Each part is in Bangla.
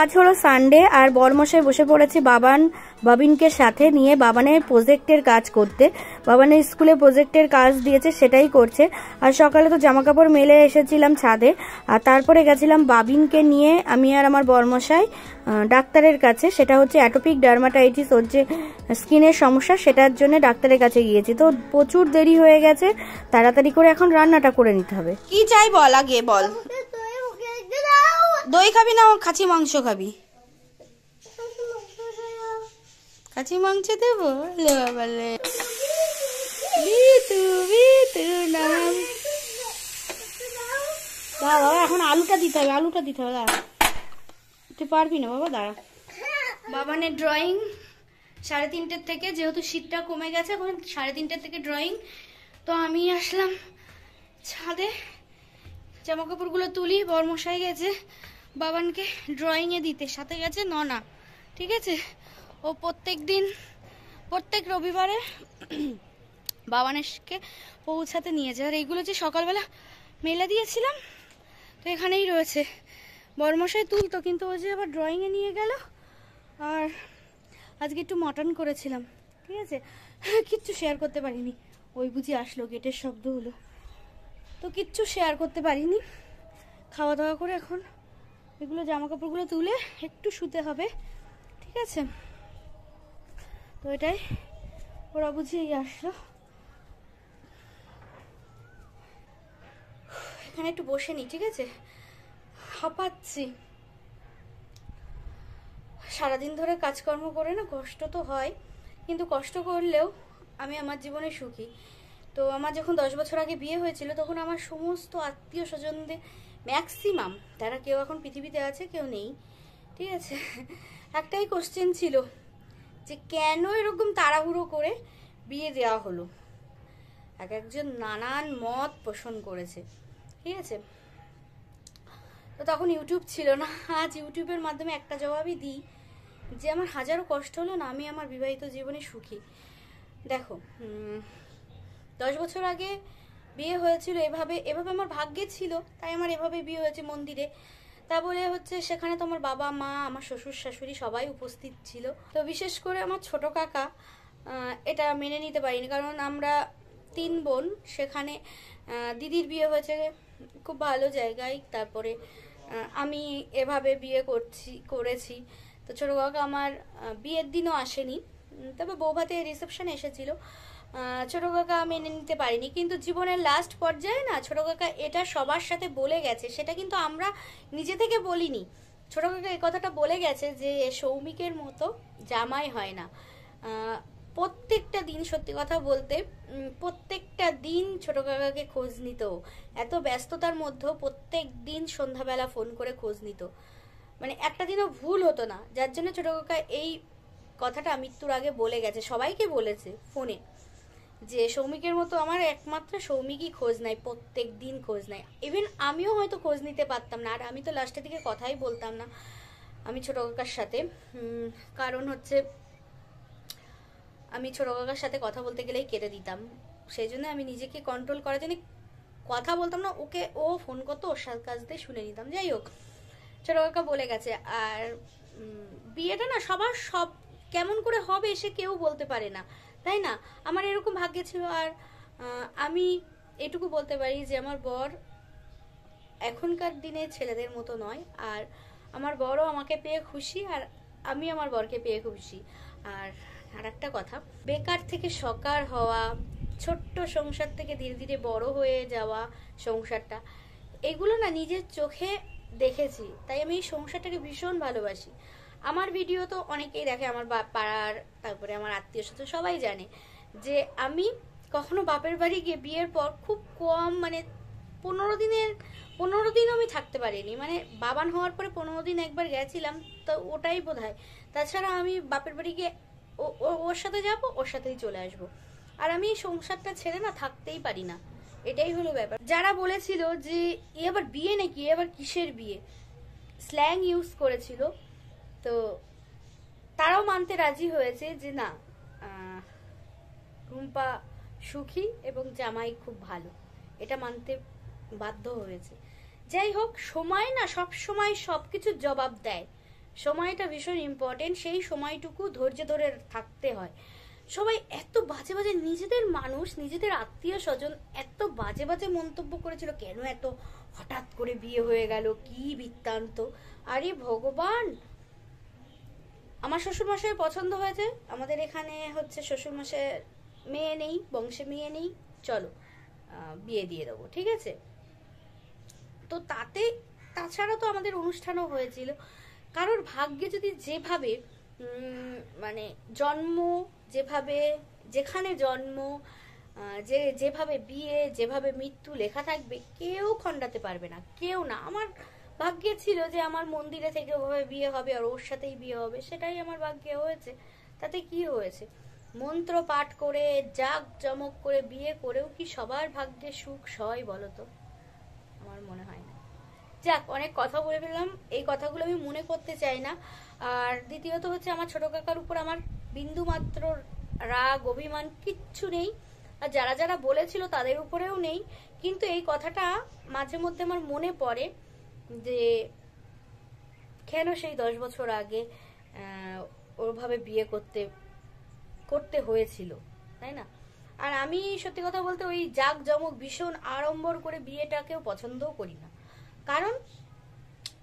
আজ হলো সানডে আর বরমশাই বসে পড়েছে বাবান বাবিনকে সাথে নিয়ে বাবানের প্রজেক্টের কাজ করতে বাবানের স্কুলে প্রজেক্টের কাজ দিয়েছে সেটাই করছে আর সকালে তো জামাকাপড় মেলে এসেছিলাম ছাদে আর তারপরে গেছিলাম বাবিনকে নিয়ে আমি আর আমার বরমশাই ডাক্তারের কাছে সেটা হচ্ছে অ্যাটোপিক ডার্মাটাইটিস ওর যে স্কিনের সমস্যা সেটার জন্য ডাক্তারের কাছে গিয়েছি তো প্রচুর দেরি হয়ে গেছে তাড়াতাড়ি করে এখন রান্নাটা করে নিতে হবে কি চাই বল আগে বল দই খাবি না খাসি মাংস খাবি খাসি মাংস দেব বলে বাবা এখন আলুটা দিতে হবে আলুটা দিতে হবে দাঁড়া তুই পারবি না বাবা দাঁড়া বাবানের ড্রয়িং সাড়ে তিনটের থেকে যেহেতু শীতটা কমে গেছে এখন সাড়ে তিনটের থেকে ড্রয়িং তো আমি আসলাম ছাদে জামা কাপড়গুলো তুলি বরমশাই গেছে বাবানকে ড্রয়িংয়ে দিতে সাথে গেছে ননা ঠিক আছে ও প্রত্যেক দিন প্রত্যেক রবিবারে বাবানেশকে পৌঁছাতে নিয়ে যায় আর এইগুলো যে সকালবেলা মেলা দিয়েছিলাম তো এখানেই রয়েছে বরমশাই তুলতো কিন্তু ও যে আবার ড্রয়িংয়ে নিয়ে গেল আর আজকে একটু মটন করেছিলাম ঠিক আছে কিচ্ছু শেয়ার করতে পারিনি ওই বুঝি আসলো গেটের শব্দ হলো তো কিচ্ছু শেয়ার করতে পারিনি খাওয়া দাওয়া করে এখন এগুলো জামা কাপড়গুলো তুলে একটু শুতে হবে ঠিক আছে তো এটাই ওরা বুঝিয়েই আসলো এখানে একটু বসে নি ঠিক আছে হাঁপাচ্ছি সারাদিন ধরে কাজকর্ম করে না কষ্ট তো হয় কিন্তু কষ্ট করলেও আমি আমার জীবনে সুখী তো আমার যখন দশ বছর আগে বিয়ে হয়েছিল তখন আমার সমস্ত আত্মীয় স্বজনদের ম্যাক্সিমাম তারা কেউ এখন পৃথিবীতে আছে কেউ নেই ঠিক আছে একটাই কোশ্চেন ছিল যে কেন এরকম তাড়াহুড়ো করে বিয়ে দেওয়া হলো এক একজন নানান মত পোষণ করেছে ঠিক আছে তো তখন ইউটিউব ছিল না আজ ইউটিউবের মাধ্যমে একটা জবাবই দিই যে আমার হাজারো কষ্ট হলো না আমি আমার বিবাহিত জীবনে সুখী দেখো দশ বছর আগে বিয়ে হয়েছিল এভাবে এভাবে আমার ভাগ্যে ছিল তাই আমার এভাবে বিয়ে হয়েছে মন্দিরে তা বলে হচ্ছে সেখানে তো আমার বাবা মা আমার শ্বশুর শাশুড়ি সবাই উপস্থিত ছিল তো বিশেষ করে আমার ছোট কাকা এটা মেনে নিতে পারিনি কারণ আমরা তিন বোন সেখানে দিদির বিয়ে হয়েছে খুব ভালো জায়গায় তারপরে আমি এভাবে বিয়ে করছি করেছি তো ছোটো কাকা আমার বিয়ের দিনও আসেনি তবে বৌভাতে রিসেপশন এসেছিল ছোটো কাকা মেনে নিতে পারিনি কিন্তু জীবনের লাস্ট পর্যায়ে না ছোটো কাকা এটা সবার সাথে বলে গেছে সেটা কিন্তু আমরা নিজে থেকে বলিনি ছোটো কাকা এই কথাটা বলে গেছে যে সৌমিকের মতো জামাই হয় না প্রত্যেকটা দিন সত্যি কথা বলতে প্রত্যেকটা দিন ছোটো কাকাকে খোঁজ নিত এত ব্যস্ততার মধ্যেও প্রত্যেক দিন সন্ধ্যাবেলা ফোন করে খোঁজ নিত মানে একটা দিনও ভুল হতো না যার জন্য ছোটো কাকা এই কথাটা মৃত্যুর আগে বলে গেছে সবাইকে বলেছে ফোনে যে সৌমিকের মতো আমার একমাত্র সৌমিকই খোঁজ নাই প্রত্যেক দিন খোঁজ নাই ইভেন আমিও হয়তো খোঁজ নিতে পারতাম না আর আমি তো লাস্টের দিকে কথাই বলতাম না আমি ছোটো কাকার সাথে কারণ হচ্ছে আমি ছোটো কাকার সাথে কথা বলতে গেলেই কেটে দিতাম সেই জন্য আমি নিজেকে কন্ট্রোল করার জন্য কথা বলতাম না ওকে ও ফোন করতো ওর কাজ দিয়ে শুনে নিতাম যাই হোক ছোটো কাকা বলে গেছে আর বিয়েটা না সবার সব কেমন করে হবে সে কেউ বলতে পারে না তাই না আমার এরকম ভাগ্যে ছিল আর আমি এটুকু বলতে পারি যে আমার বর এখনকার দিনে ছেলেদের মতো নয় আর আমার বরও আমাকে পেয়ে খুশি আর আমি আমার বরকে পেয়ে খুশি আর আর একটা কথা বেকার থেকে সকার হওয়া ছোট্ট সংসার থেকে ধীরে ধীরে বড় হয়ে যাওয়া সংসারটা এগুলো না নিজের চোখে দেখেছি তাই আমি এই সংসারটাকে ভীষণ ভালোবাসি আমার ভিডিও তো অনেকেই দেখে আমার পাড়ার তারপরে আমার আত্মীয় সাথে সবাই জানে যে আমি কখনো বাপের বাড়ি গিয়ে বিয়ের পর খুব কম মানে পনেরো দিনের পনেরো দিন আমি থাকতে পারিনি মানে বাবান হওয়ার পরে পনেরো দিন একবার গেছিলাম তো ওটাই বোধ হয় তাছাড়া আমি বাপের বাড়ি গিয়ে ওর সাথে যাব ওর সাথেই চলে আসব। আর আমি সংসারটা ছেড়ে না থাকতেই পারি না এটাই হলো ব্যাপার যারা বলেছিল যে এ আবার বিয়ে নাকি এ আবার কিসের বিয়ে স্ল্যাং ইউজ করেছিল তো তারাও মানতে রাজি হয়েছে যে না রুম্পা সুখী এবং জামাই খুব ভালো এটা মানতে বাধ্য হয়েছে যাই হোক সময় না সব সময় সব কিছু জবাব দেয় সময়টা ভীষণ ইম্পর্টেন্ট সেই সময়টুকু ধৈর্য ধরে থাকতে হয় সবাই এত বাজে বাজে নিজেদের মানুষ নিজেদের আত্মীয় স্বজন এত বাজে বাজে মন্তব্য করেছিল কেন এত হঠাৎ করে বিয়ে হয়ে গেল কি বৃত্তান্ত আরে ভগবান আমার শ্বশুরমশাই পছন্দ হয়েছে আমাদের এখানে হচ্ছে শ্বশুরমশাই মেয়ে নেই বংশে মেয়ে নেই চলো বিয়ে দিয়ে দেবো ঠিক আছে তো তাতে তাছাড়া তো আমাদের অনুষ্ঠানও হয়েছিল কারোর ভাগ্যে যদি যেভাবে মানে জন্ম যেভাবে যেখানে জন্ম যে যেভাবে বিয়ে যেভাবে মৃত্যু লেখা থাকবে কেউ খণ্ডাতে পারবে না কেউ না আমার ভাগ্যে ছিল যে আমার মন্দিরে থেকে ওভাবে বিয়ে হবে আর ওর সাথেই বিয়ে হবে সেটাই আমার ভাগ্যে হয়েছে তাতে কি হয়েছে মন্ত্র পাঠ করে জাগ জমক করে বিয়ে করেও কি সবার ভাগ্যে সুখ সয় বলতো আমার মনে হয় না যাক অনেক কথা বলে ফেললাম এই কথাগুলো আমি মনে করতে চাই না আর দ্বিতীয়ত হচ্ছে আমার ছোট কাকার উপর আমার বিন্দু মাত্র রাগ অভিমান কিচ্ছু নেই আর যারা যারা বলেছিল তাদের উপরেও নেই কিন্তু এই কথাটা মাঝে মধ্যে আমার মনে পড়ে যে কেন সেই দশ বছর আগে ওরভাবে বিয়ে করতে করতে হয়েছিল তাই না আর আমি সত্যি কথা বলতে ওই জাক জমক ভীষণ আড়ম্বর করে বিয়েটাকেও পছন্দও করি না কারণ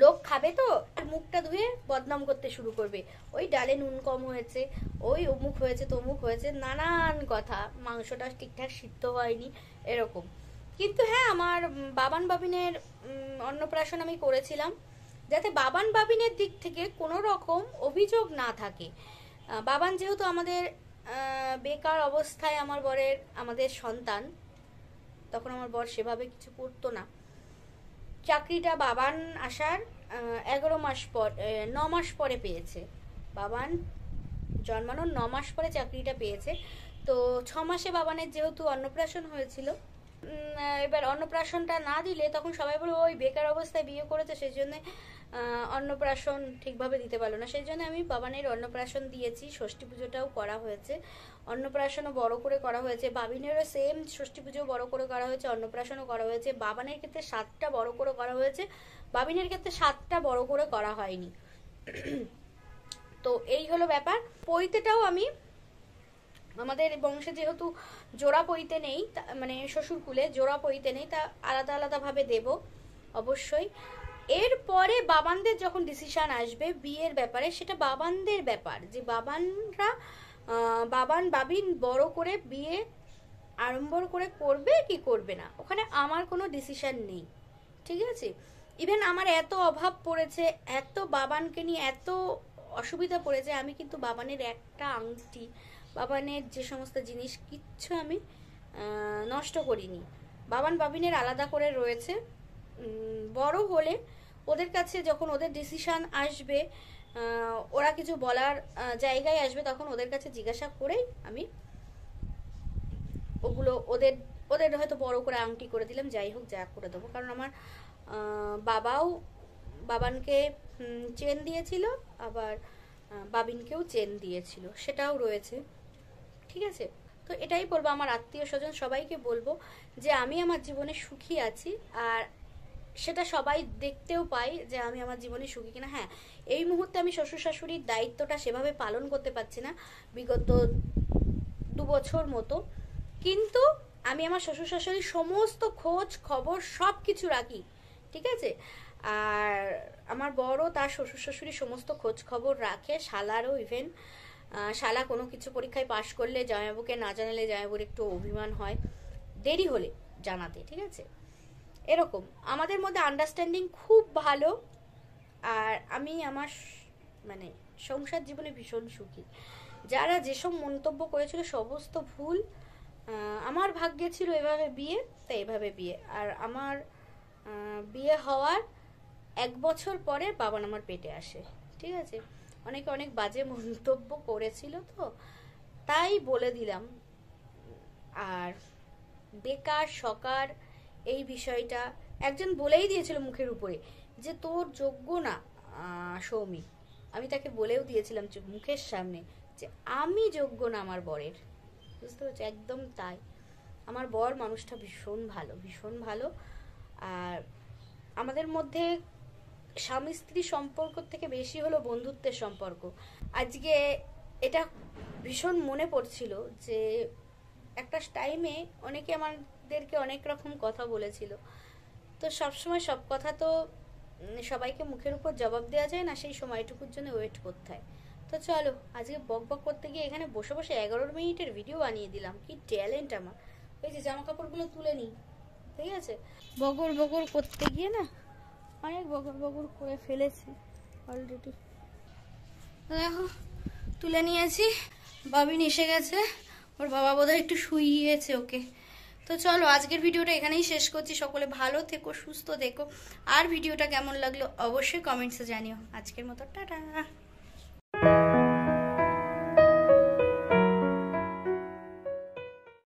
লোক খাবে তো মুখটা ধুয়ে বদনাম করতে শুরু করবে ওই ডালে নুন কম হয়েছে ওই অমুক হয়েছে তমুক হয়েছে নানান কথা মাংসটা ঠিকঠাক সিদ্ধ হয়নি এরকম কিন্তু হ্যাঁ আমার বাবান বাবিনের অন্নপ্রাশন আমি করেছিলাম যাতে বাবান বাবিনের দিক থেকে কোনো রকম অভিযোগ না থাকে বাবান যেহেতু আমাদের বেকার অবস্থায় আমার বরের আমাদের সন্তান তখন আমার বর সেভাবে কিছু করতো না চাকরিটা বাবান আসার এগারো মাস পর ন মাস পরে পেয়েছে বাবান জন্মানোর ন মাস পরে চাকরিটা পেয়েছে তো ছ মাসে বাবানের যেহেতু অন্নপ্রাশন হয়েছিল এবার অন্নপ্রাশনটা না দিলে তখন সবাই বলবে ওই বেকার অবস্থায় বিয়ে করেছে সেই জন্য অন্নপ্রাশন ঠিকভাবে দিতে পারলো না সেই জন্য আমি বাবানের অন্নপ্রাশন দিয়েছি ষষ্ঠী পুজোটাও করা হয়েছে অন্নপ্রাশনও বড় করে করা হয়েছে বাবিনেরও সেম ষষ্ঠী পুজো বড় করে করা হয়েছে অন্নপ্রাশনও করা হয়েছে বাবানের ক্ষেত্রে সাতটা বড় করে করা হয়েছে বাবিনের ক্ষেত্রে সাতটা বড় করে করা হয়নি তো এই হলো ব্যাপার পৈতেটাও আমি আমাদের বংশে যেহেতু জোড়া পইতে নেই মানে শ্বশুর কুলে জোড়া পইতে নেই তা আলাদা আলাদাভাবে দেব অবশ্যই এরপরে বাবানদের যখন ডিসিশান আসবে বিয়ের ব্যাপারে সেটা বাবানদের ব্যাপার যে বাবানরা বাবান বাবিন বড় করে বিয়ে আড়ম্বর করে করবে কি করবে না ওখানে আমার কোনো ডিসিশান নেই ঠিক আছে ইভেন আমার এত অভাব পড়েছে এত বাবানকে নিয়ে এত অসুবিধা পড়েছে আমি কিন্তু বাবানের একটা আংটি বাবানের যে সমস্ত জিনিস কিচ্ছু আমি নষ্ট করিনি বাবান বাবিনের আলাদা করে রয়েছে বড় হলে ওদের কাছে যখন ওদের ডিসিশান আসবে ওরা কিছু বলার জায়গায় আসবে তখন ওদের কাছে জিজ্ঞাসা করেই আমি ওগুলো ওদের ওদের হয়তো বড় করে আংটি করে দিলাম যাই হোক যা করে দেবো কারণ আমার বাবাও বাবানকে চেন দিয়েছিল আবার বাবিনকেও চেন দিয়েছিল সেটাও রয়েছে ঠিক আছে তো এটাই বলবো আমার আত্মীয় স্বজন সবাইকে বলবো যে আমি আমার জীবনে সুখী আছি আর সেটা সবাই দেখতেও পাই যে আমি আমার জীবনে সুখী কিনা হ্যাঁ এই মুহূর্তে আমি শ্বশুর শাশুড়ির দায়িত্বটা সেভাবে পালন করতে পারছি না বিগত দু বছর মতো কিন্তু আমি আমার শ্বশুর শাশুড়ির সমস্ত খোঁজ খবর সব কিছু রাখি ঠিক আছে আর আমার বড় তার শ্বশুর শাশুড়ি সমস্ত খোঁজ খবর রাখে শালারও ইভেন শালা কোনো কিছু পরীক্ষায় পাশ করলে জামাইবাবুকে না জানালে জামাইবাবুর একটু অভিমান হয় দেরি হলে জানাতে ঠিক আছে এরকম আমাদের মধ্যে আন্ডারস্ট্যান্ডিং খুব ভালো আর আমি আমার মানে সংসার জীবনে ভীষণ সুখী যারা যেসব মন্তব্য করেছিল সমস্ত ভুল আমার ভাগ্যে ছিল এভাবে বিয়ে তাই এভাবে বিয়ে আর আমার বিয়ে হওয়ার এক বছর পরে বাবা আমার পেটে আসে ঠিক আছে অনেকে অনেক বাজে মন্তব্য করেছিল তো তাই বলে দিলাম আর বেকার সকার এই বিষয়টা একজন বলেই দিয়েছিল মুখের উপরে যে তোর যোগ্য না সৌমি আমি তাকে বলেও দিয়েছিলাম যে মুখের সামনে যে আমি যোগ্য না আমার বরের বুঝতে পারছি একদম তাই আমার বর মানুষটা ভীষণ ভালো ভীষণ ভালো আর আমাদের মধ্যে স্বামী স্ত্রী সম্পর্ক থেকে বেশি হলো বন্ধুত্বের সম্পর্ক আজকে এটা ভীষণ মনে পড়ছিল যে একটা টাইমে অনেকে আমাদেরকে অনেক রকম কথা বলেছিল তো সবসময় সব কথা তো সবাইকে মুখের উপর জবাব দেওয়া যায় না সেই সময়টুকুর জন্য ওয়েট করতে হয় তো চলো আজকে বক বক করতে গিয়ে এখানে বসে বসে এগারো মিনিটের ভিডিও বানিয়ে দিলাম কি ট্যালেন্ট আমার ওই যে জামা কাপড়গুলো তুলে নিই ঠিক আছে বগর বগর করতে গিয়ে না অনেক বকর বকর করে ফেলেছি অলরেডি দেখো তুলে নিয়েছি বাবি এসে গেছে ওর বাবা বোধহয় একটু শুইয়েছে ওকে তো চলো আজকের ভিডিওটা এখানেই শেষ করছি সকলে ভালো থেকো সুস্থ থেকো আর ভিডিওটা কেমন লাগলো অবশ্যই কমেন্টসে জানিও আজকের মতো টাটা